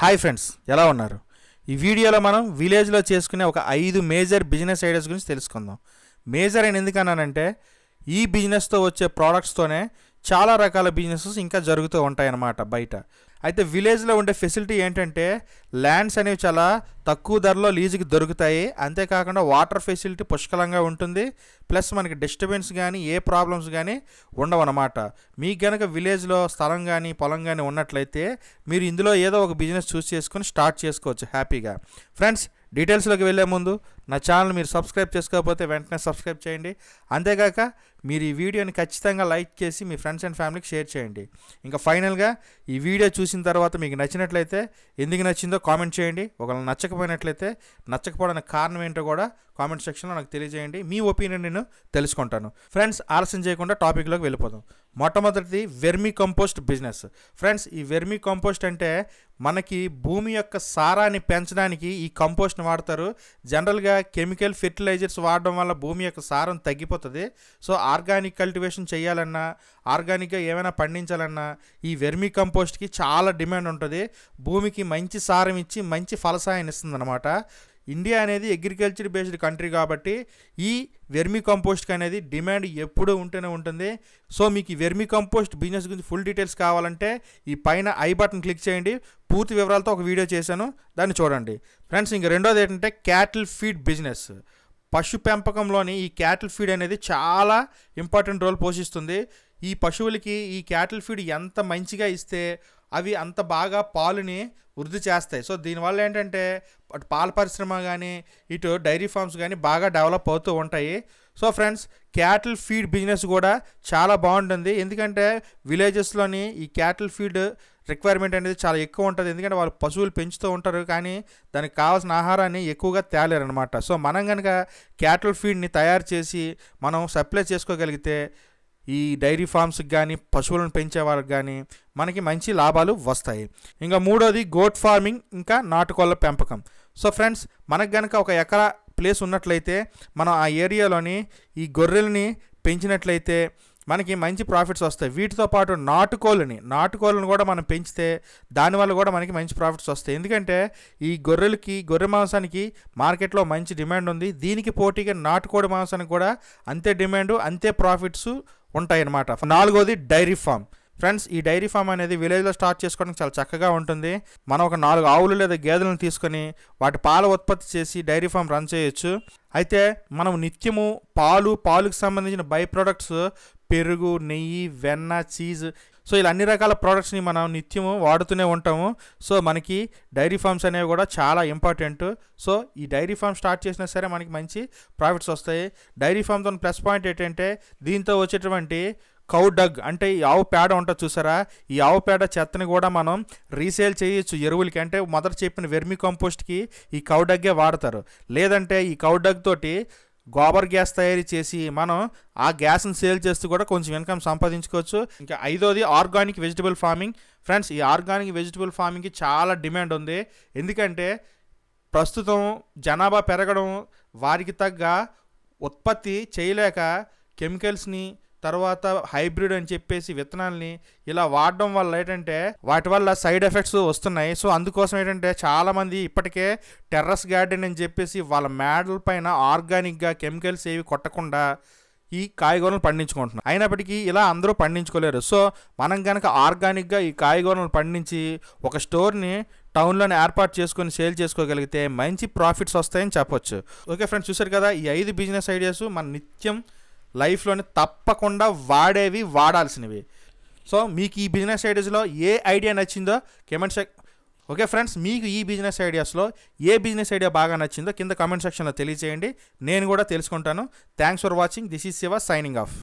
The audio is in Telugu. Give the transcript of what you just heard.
హాయ్ ఫ్రెండ్స్ ఎలా ఉన్నారు ఈ వీడియోలో మనం విలేజ్లో చేసుకునే ఒక ఐదు మేజర్ బిజినెస్ ఐడియాస్ గురించి తెలుసుకుందాం మేజర్ అని ఎందుకన్నానంటే ఈ బిజినెస్తో వచ్చే ప్రోడక్ట్స్తోనే చాలా రకాల బిజినెసెస్ ఇంకా జరుగుతూ ఉంటాయన్నమాట బయట అయితే విలేజ్లో ఉండే ఫెసిలిటీ ఏంటంటే ల్యాండ్స్ అనేవి చాలా తక్కువ ధరలో లీజుకి దొరుకుతాయి అంతేకాకుండా వాటర్ ఫెసిలిటీ పుష్కలంగా ఉంటుంది ప్లస్ మనకి డిస్టర్బెన్స్ కానీ ఏ ప్రాబ్లమ్స్ కానీ ఉండవన్నమాట మీకు కనుక విలేజ్లో స్థలం కానీ పొలం కానీ ఉన్నట్లయితే మీరు ఇందులో ఏదో ఒక బిజినెస్ చూస్ చేసుకొని స్టార్ట్ చేసుకోవచ్చు హ్యాపీగా ఫ్రెండ్స్ డీటెయిల్స్లోకి వెళ్ళే ముందు నా ఛానల్ మీరు సబ్స్క్రైబ్ చేసుకోకపోతే వెంటనే సబ్స్క్రైబ్ చేయండి అంతేగాక మీరు ఈ వీడియోని ఖచ్చితంగా లైక్ చేసి మీ ఫ్రెండ్స్ అండ్ ఫ్యామిలీకి షేర్ చేయండి ఇంకా ఫైనల్గా ఈ వీడియో చూసిన తర్వాత మీకు నచ్చినట్లయితే ఎందుకు నచ్చిందో కామెంట్ చేయండి ఒకవేళ నచ్చకపోయినట్లయితే నచ్చకపోవడానికి కారణం ఏంటో కూడా కామెంట్ సెక్షన్లో నాకు తెలియజేయండి మీ ఒపీనియన్ నేను తెలుసుకుంటాను ఫ్రెండ్స్ ఆలస్యం చేయకుండా టాపిక్లోకి వెళ్ళిపోదాం మొట్టమొదటిది వెర్మీ కంపోస్ట్ బిజినెస్ ఫ్రెండ్స్ ఈ వెర్మీ కంపోస్ట్ అంటే మనకి భూమి యొక్క సారాన్ని పెంచడానికి ఈ కంపోస్ట్ని వాడతారు జనరల్గా కెమికల్ ఫెర్టిలైజర్స్ వాడడం వల్ల భూమి యొక్క సారం తగ్గిపోతుంది సో ఆర్గానిక్ కల్టివేషన్ చేయాలన్నా ఆర్గానిక్గా ఏమైనా పండించాలన్నా ఈ వెర్మీ కంపోస్ట్కి చాలా డిమాండ్ ఉంటుంది భూమికి మంచి సారం ఇచ్చి మంచి ఫలసాయం ఇస్తుంది అనమాట ఇండియా అనేది అగ్రికల్చర్ బేస్డ్ కంట్రీ కాబట్టి ఈ వెర్మీ కంపోస్ట్కి అనేది డిమాండ్ ఎప్పుడూ ఉంటూనే ఉంటుంది సో మీకు ఈ వెర్మీ కంపోస్ట్ బిజినెస్ గురించి ఫుల్ డీటెయిల్స్ కావాలంటే ఈ పైన ఐ బటన్ క్లిక్ చేయండి పూర్తి వివరాలతో ఒక వీడియో చేశాను దాన్ని చూడండి ఫ్రెండ్స్ ఇంక రెండోది ఏంటంటే క్యాటిల్ ఫీడ్ బిజినెస్ పశు పెంపకంలోని ఈ క్యాటిల్ ఫీడ్ అనేది చాలా ఇంపార్టెంట్ రోల్ పోషిస్తుంది ఈ పశువులకి ఈ క్యాటిల్ ఫీడ్ ఎంత మంచిగా ఇస్తే అవి అంత బాగా పాలుని వృద్ధి చేస్తాయి సో దీనివల్ల ఏంటంటే అటు పాల పరిశ్రమ కానీ ఇటు డైరీ ఫార్మ్స్ కానీ బాగా డెవలప్ అవుతూ ఉంటాయి so friends cattle feed business కూడా చాలా బాగుంటుంది ఎందుకంటే విలేజెస్లోని ఈ క్యాటిల్ ఫీడ్ రిక్వైర్మెంట్ అనేది చాలా ఎక్కువ ఉంటుంది ఎందుకంటే వాళ్ళు పశువులు పెంచుతూ ఉంటారు కానీ దానికి కావాల్సిన ఆహారాన్ని ఎక్కువగా తేలేరు అనమాట సో మనం కనుక క్యాటిల్ ఫీడ్ని తయారు చేసి మనం సప్లై చేసుకోగలిగితే ఈ డైరీ ఫార్మ్స్కి కానీ పశువులను పెంచే వాళ్ళకి కానీ మనకి మంచి లాభాలు వస్తాయి ఇంకా మూడోది గోట్ ఫార్మింగ్ ఇంకా నాటుకోళ్ళ పెంపకం సో ఫ్రెండ్స్ మనకు కనుక ఒక ఎకరా ప్లేస్ ఉన్నట్లయితే మనం ఆ ఏరియాలోని ఈ గొర్రెల్ని పెంచినట్లయితే మనకి మంచి ప్రాఫిట్స్ వస్తాయి వీటితో పాటు నాటుకోళ్ళని నాటుకోళ్ళని కూడా మనం పెంచితే దానివల్ల కూడా మనకి మంచి ప్రాఫిట్స్ వస్తాయి ఎందుకంటే ఈ గొర్రెలకి గొర్రె మాంసానికి మార్కెట్లో మంచి డిమాండ్ ఉంది దీనికి పోటీగా నాటుకోడి మాంసానికి కూడా అంతే డిమాండ్ అంతే ప్రాఫిట్స్ ఉంటాయన్నమాట నాలుగోది డైరీ ఫామ్ ఫ్రెండ్స్ ఈ డైరీ ఫామ్ అనేది విలేజ్లో స్టార్ట్ చేసుకోవడానికి చాలా చక్కగా ఉంటుంది మనం ఒక నాలుగు ఆవులు లేదా గేదెలను తీసుకొని వాటి పాల ఉత్పత్తి చేసి డైరీ ఫామ్ రన్ చేయొచ్చు అయితే మనం నిత్యము పాలు పాలుకు సంబంధించిన బై ప్రొడక్ట్స్ పెరుగు నెయ్యి వెన్న చీజ్ సో ఇలా అన్ని రకాల ప్రోడక్ట్స్ని మనం నిత్యము వాడుతూనే ఉంటాము సో మనకి డైరీ ఫార్మ్స్ అనేవి కూడా చాలా ఇంపార్టెంట్ సో ఈ డైరీ ఫార్మ్ స్టార్ట్ చేసినా సరే మనకి మంచి ప్రాఫిట్స్ వస్తాయి డైరీ ఫామ్తో ప్లస్ పాయింట్ ఏంటంటే దీంతో వచ్చేటువంటి కౌ డగ్ అంటే ఈ ఆవు పేడ ఉంటుంది చూసారా ఈ ఆవు పేడ చెత్తని కూడా మనం రీసేల్ చేయొచ్చు ఎరువులకి అంటే మొదట చెప్పిన వెర్మి కంపోస్ట్కి ఈ కౌ డగ్గే వాడతారు లేదంటే ఈ కౌ డగ్ తోటి గోబర్ గ్యాస్ తయారీ చేసి మనం ఆ గ్యాస్ని సేల్ చేస్తూ కూడా కొంచెం ఇన్కమ్ సంపాదించుకోవచ్చు ఇంకా ఐదోది ఆర్గానిక్ వెజిటబుల్ ఫార్మింగ్ ఫ్రెండ్స్ ఈ ఆర్గానిక్ వెజిటబుల్ ఫార్మింగ్కి చాలా డిమాండ్ ఉంది ఎందుకంటే ప్రస్తుతం జనాభా పెరగడం వారికి తగ్గ ఉత్పత్తి చేయలేక కెమికల్స్ని తర్వాత హైబ్రిడ్ అని చెప్పేసి విత్తనాల్ని ఇలా వాడడం వల్ల ఏంటంటే వాటి వల్ల సైడ్ ఎఫెక్ట్స్ వస్తున్నాయి సో అందుకోసం ఏంటంటే చాలామంది ఇప్పటికే టెర్రస్ గార్డెన్ అని చెప్పేసి వాళ్ళ మేడల పైన ఆర్గానిక్గా కెమికల్స్ ఏవి కొట్టకుండా ఈ కాయగూరలు పండించుకుంటున్నాం అయినప్పటికీ ఇలా అందరూ పండించుకోలేరు సో మనం కనుక ఆర్గానిక్గా ఈ కాయగూరలు పండించి ఒక స్టోర్ని టౌన్లోనే ఏర్పాటు చేసుకొని సేల్ చేసుకోగలిగితే మంచి ప్రాఫిట్స్ వస్తాయని చెప్పొచ్చు ఓకే ఫ్రెండ్స్ చూసారు కదా ఈ ఐదు బిజినెస్ ఐడియాస్ మన నిత్యం లైఫ్లోనే తప్పకుండా వాడేవి వాడాల్సినవి సో మీకు ఈ బిజినెస్ ఐడియాస్లో ఏ ఐడియా నచ్చిందో కమెంట్ సెక్ ఓకే ఫ్రెండ్స్ మీకు ఈ బిజినెస్ ఐడియాస్లో ఏ బిజినెస్ ఐడియా బాగా నచ్చిందో కింద కమెంట్ సెక్షన్లో తెలియజేయండి నేను కూడా తెలుసుకుంటాను thanks for watching this is Shiva signing of